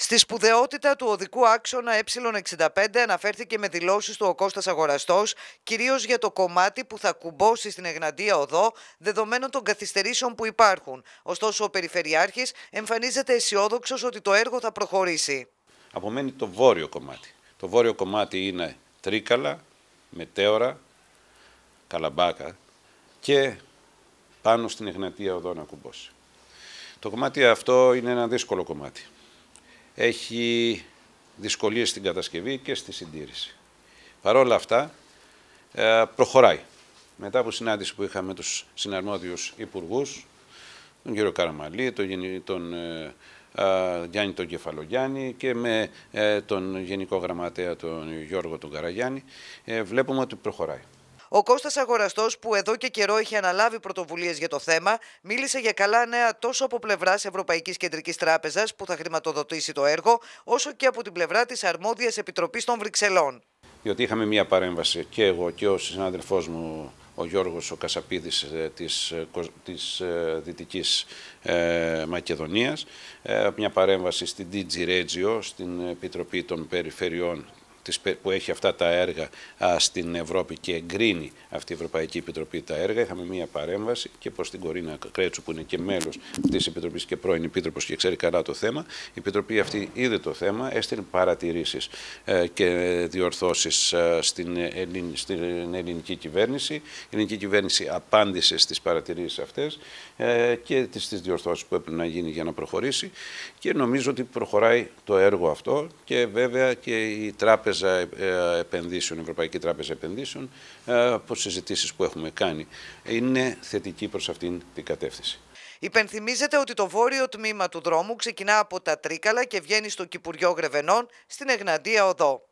Στη σπουδαιότητα του οδικού άξονα ε65 αναφέρθηκε με δηλώσεις του ο Κώστας Αγοραστός, κυρίως για το κομμάτι που θα κουμπώσει στην Εγναντία Οδό, δεδομένων των καθυστερήσεων που υπάρχουν. Ωστόσο, ο Περιφερειάρχης εμφανίζεται αισιόδοξος ότι το έργο θα προχωρήσει. Απομένει το βόρειο κομμάτι. Το βόρειο κομμάτι είναι Τρίκαλα, Μετέωρα, Καλαμπάκα και πάνω στην Εγναντία Οδό να κουμπώσει. Το κομμάτι αυτό είναι ένα δύσκολο κομμάτι έχει δυσκολίες στην κατασκευή και στη συντήρηση. Παρ' όλα αυτά ε, προχωράει. Μετά από συνάντηση που είχαμε με τους συναρμόδιους υπουργούς, τον κύριο Καραμαλή, τον, τον ε, Γιάννη τον Κεφαλογιάννη και με ε, τον Γενικό Γραμματέα τον Γιώργο τον Καραγιάννη, βλέπουμε ότι προχωράει. Ο Κώστας Αγοραστός, που εδώ και καιρό είχε αναλάβει πρωτοβουλίες για το θέμα, μίλησε για καλά νέα τόσο από πλευράς Ευρωπαϊκής Κεντρικής Τράπεζας, που θα χρηματοδοτήσει το έργο, όσο και από την πλευρά της αρμόδιας Επιτροπής των Βρυξελών. Διότι είχαμε μία παρέμβαση και εγώ και ο συνάδελφός μου ο Γιώργος ο Κασαπίδης ε, της, ε, της ε, Δυτικής Μακεδονίας, μια παρέμβαση στην DG Regio, στην Επιτροπή των Περιφερειών που έχει αυτά τα έργα στην Ευρώπη και εγκρίνει αυτή η Ευρωπαϊκή Επιτροπή τα έργα. Είχαμε μία παρέμβαση και προς την Κορίνα Κρέτσου, που είναι και μέλος της Επιτροπής και πρώην Επίτροπος και ξέρει καλά το θέμα. Η Επιτροπή αυτή είδε το θέμα, έστειλε παρατηρήσεις ε, και διορθώσεις ε, στην, στην ελληνική κυβέρνηση. Η ελληνική κυβέρνηση απάντησε στις παρατηρήσεις αυτές ε, και στι διορθώσεις που έπρεπε να γίνει για να προχωρήσει. Και νομίζω ότι προχωράει το έργο αυτό και βέβαια και η τράπεζα Τράπεζα ε, Επενδύσεων, Ευρωπαϊκή Τράπεζα Επενδύσεων, ε, από συζητήσεις που έχουμε κάνει, είναι θετική προς αυτήν την κατεύθυνση. Υπενθυμίζεται ότι το βόρειο τμήμα του δρόμου ξεκινά από τα Τρίκαλα και βγαίνει στο Κυπουριό Γρεβενών στην Εγναντία Οδό.